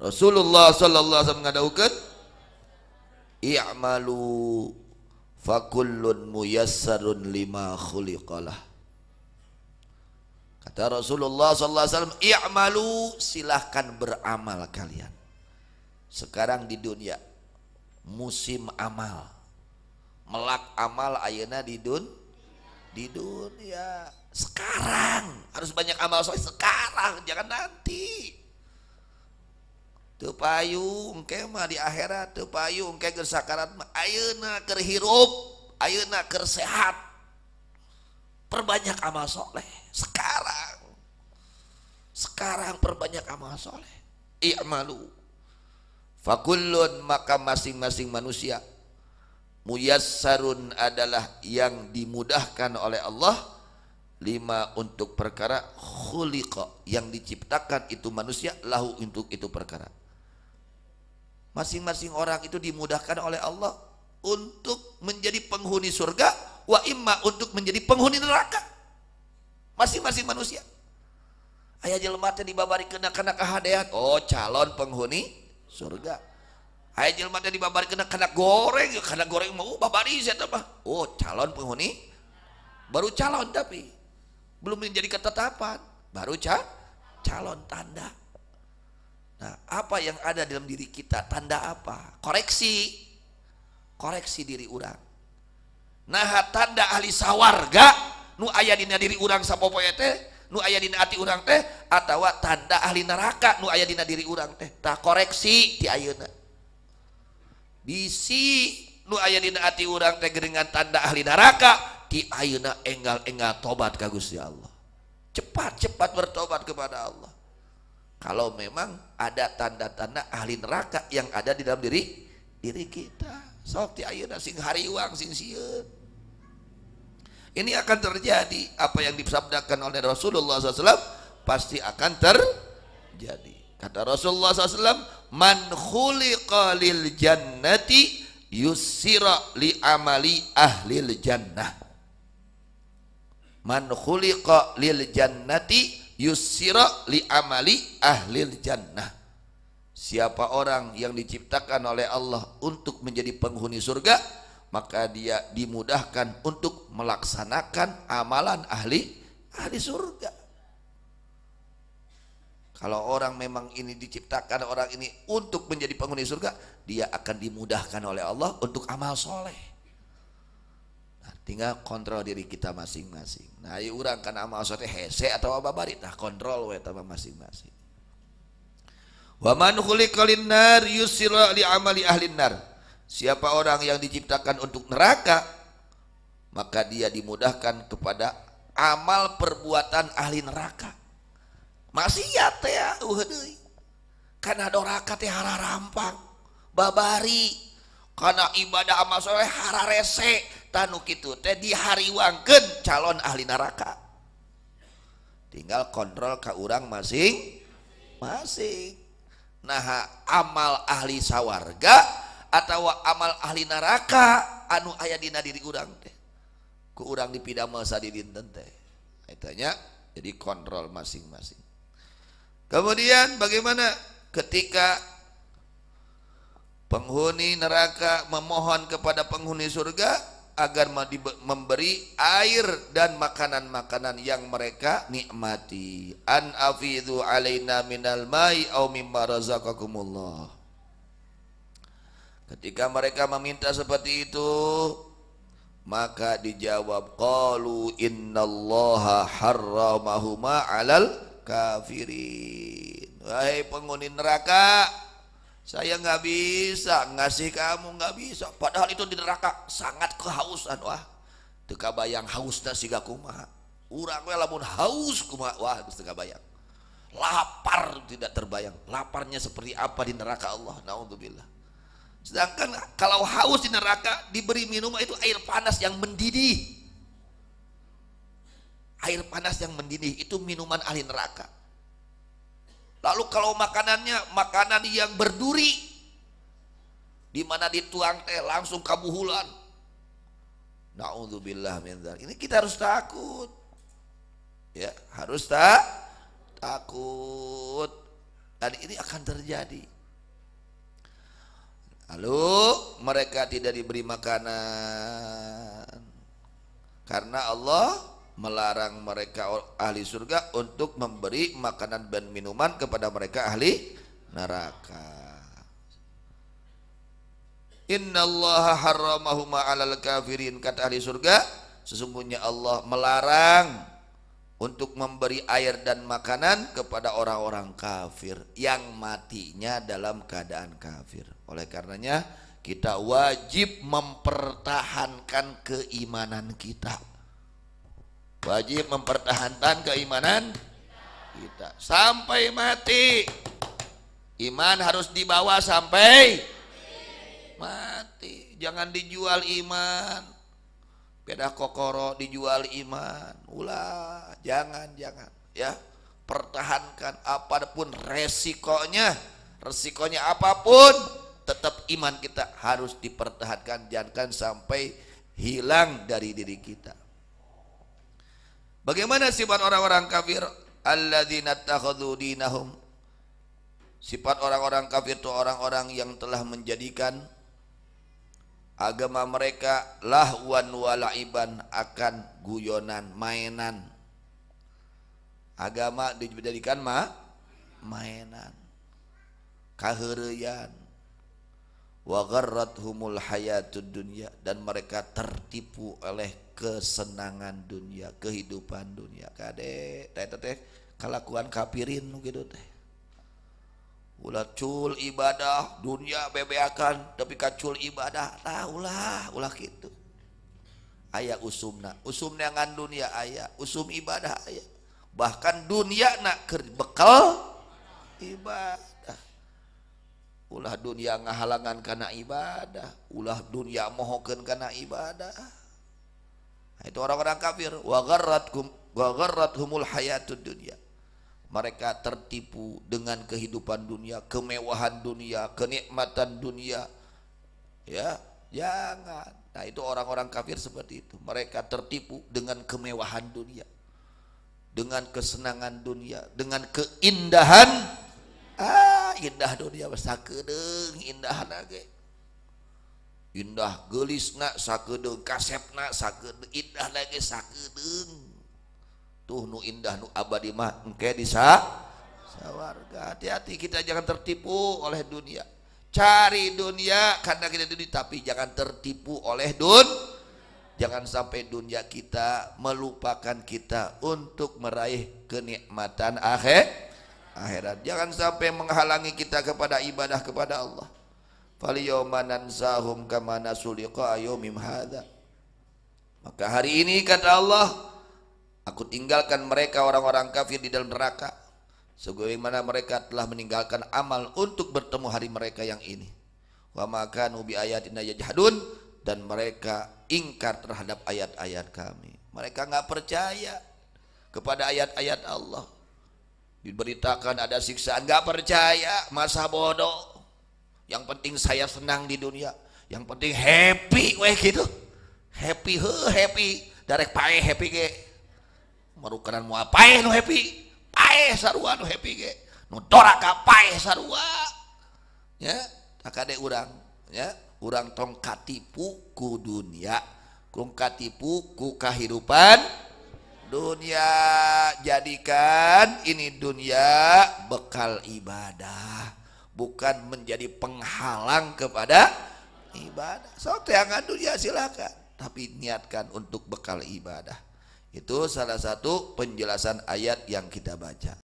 Rasulullah sallallahu alaihi wasallam ngadaukeun i'malu fakullun muyassarun lima khuliqalah kata Rasulullah sallallahu alaihi wasallam i'malu silahkan beramal kalian sekarang di dunia musim amal melak amal ayana di dun di dunia sekarang harus banyak amal soal sekarang jangan nanti payung mah di akhirat payung ke sakarat Ayeuna hirup Ayeuna sehat perbanyak amal soleh sekarang sekarang perbanyak amal soleh i'malu iya, fakullun maka masing-masing manusia muyassarun adalah yang dimudahkan oleh Allah lima untuk perkara khuliqa yang diciptakan itu manusia lahu untuk itu perkara Masing-masing orang itu dimudahkan oleh Allah untuk menjadi penghuni surga, wa imma untuk menjadi penghuni neraka. Masing-masing manusia. Ayah jelma dibabari kena kena kehadiat Oh calon penghuni surga. Ayah jelma dibabari kena kena goreng. Ya, kena goreng mau uh, babari siapa mah. Oh calon penghuni. Baru calon tapi. Belum menjadi ketetapan. Baru ca calon tanda. Nah, apa yang ada dalam diri kita? Tanda apa? Koreksi. Koreksi diri orang. Nah, tanda ahli sawarga nu aya dina diri orang sapopoe teh, nu aya dina ati orang teh atau tanda ahli neraka nu aya dina diri orang teh. Tah koreksi di ayeuna. Bisi nu aya dina ati orang teh geringan tanda ahli neraka di ayeuna enggal-enggal tobat ka Gusti Allah. Cepat-cepat bertobat kepada Allah kalau memang ada tanda-tanda ahli neraka yang ada di dalam diri diri kita sok ti ayeuna sing hariwang sing sieun ini akan terjadi apa yang disabdakan oleh Rasulullah SAW pasti akan terjadi kata Rasulullah SAW man khuliqa lil jannati yusira li amali ahli jannah man khuliqa lil jannati yusira li amali ahlil jannah siapa orang yang diciptakan oleh Allah untuk menjadi penghuni surga maka dia dimudahkan untuk melaksanakan amalan ahli ahli surga kalau orang memang ini diciptakan orang ini untuk menjadi penghuni surga dia akan dimudahkan oleh Allah untuk amal soleh Nah, tinggal kontrol diri kita masing-masing. Nah, ayo urang kan amal sore hese atau apa barit nah kontrol we tambah masing-masing. Wa man khuliqa nar yusira li amali ahli nar. Siapa orang yang diciptakan untuk neraka, maka dia dimudahkan kepada amal perbuatan ahli neraka. Maksiat teh ya, eueuh deui. Kana doraka teh hara rampang, babari, kana ibadah amal soleh hara resek tanu itu teh dihariwangkeun calon ahli neraka tinggal kontrol ke orang masing masing nah amal ahli sawarga atau amal ahli neraka anu ayah dina diri urang teh ku urang dipida masa teh Itanya jadi kontrol masing-masing kemudian bagaimana ketika penghuni neraka memohon kepada penghuni surga agar memberi air dan makanan-makanan yang mereka nikmati. An afidhu alaina minal mai au mimma razaqakumullah. Ketika mereka meminta seperti itu, maka dijawab qalu innallaha harramahuma alal kafirin. Wahai penghuni neraka, saya nggak bisa ngasih kamu nggak bisa padahal itu di neraka sangat kehausan wah teka bayang hausnya siga kumaha urang we lamun haus kumaha wah teka bayang lapar tidak terbayang laparnya seperti apa di neraka Allah naudzubillah sedangkan kalau haus di neraka diberi minum itu air panas yang mendidih air panas yang mendidih itu minuman ahli neraka Lalu kalau makanannya makanan yang berduri, di mana dituang teh langsung kabuhulan. Nauzubillah min Ini kita harus takut. Ya, harus tak takut. Dan ini akan terjadi. Lalu mereka tidak diberi makanan karena Allah melarang mereka ahli surga untuk memberi makanan dan minuman kepada mereka ahli neraka. Allah haramahuma 'alal kafirin kata ahli surga, sesungguhnya Allah melarang untuk memberi air dan makanan kepada orang-orang kafir yang matinya dalam keadaan kafir. Oleh karenanya kita wajib mempertahankan keimanan kita wajib mempertahankan keimanan kita sampai mati iman harus dibawa sampai mati jangan dijual iman beda kokoro dijual iman ulah jangan jangan ya pertahankan apapun resikonya resikonya apapun tetap iman kita harus dipertahankan jangan sampai hilang dari diri kita Bagaimana sifat orang-orang kafir? Alladzina takhadhu dinahum. Sifat orang-orang kafir itu orang-orang yang telah menjadikan agama mereka lahwan walaiban akan guyonan, mainan. Agama dijadikan ma mainan. Kahereyan wa gharrathumul hayatud dunya dan mereka tertipu oleh kesenangan dunia, kehidupan dunia. Kade teh teh teh, kelakuan kafirin gitu teh. Ulah cul ibadah dunia bebeakan tapi kacul ibadah tahulah ulah ulah gitu. Ayah usumna, usumna ngan dunia ayah, usum ibadah ayah bahkan dunia nak bekal ibadah ulah dunia ngahalangan karena ibadah ulah dunia mohokan karena ibadah nah, itu orang-orang kafir wagarat humul hayatud dunia mereka tertipu dengan kehidupan dunia kemewahan dunia kenikmatan dunia ya jangan nah itu orang-orang kafir seperti itu mereka tertipu dengan kemewahan dunia dengan kesenangan dunia dengan keindahan ah indah dunia sakedeng kedeng indah nage indah gelis nak sakedeng kasep nak sakedeng indah lagi sakedeng tuh nu indah nu abadi mah engke sa sawarga hati-hati kita jangan tertipu oleh dunia cari dunia karena kita dunia tapi jangan tertipu oleh dun jangan sampai dunia kita melupakan kita untuk meraih kenikmatan akhir akhirat. Jangan sampai menghalangi kita kepada ibadah kepada Allah. Faliyomanan sahum kama nasu ayomim hadha. Maka hari ini kata Allah, aku tinggalkan mereka orang-orang kafir di dalam neraka. Sebagaimana mereka telah meninggalkan amal untuk bertemu hari mereka yang ini. Wa maka nubi ayatina yajhadun dan mereka ingkar terhadap ayat-ayat kami. Mereka nggak percaya kepada ayat-ayat Allah diberitakan ada siksaan nggak percaya masa bodoh yang penting saya senang di dunia yang penting happy weh gitu happy he happy darek pae happy ge merukanan mau apa nu happy pae sarua nu happy ge nu dorak pae sarua ya ada orang ya orang tong katipu ku dunia kung katipu ku kehidupan dunia jadikan ini dunia bekal ibadah bukan menjadi penghalang kepada ibadah so teangan dunia silakan tapi niatkan untuk bekal ibadah itu salah satu penjelasan ayat yang kita baca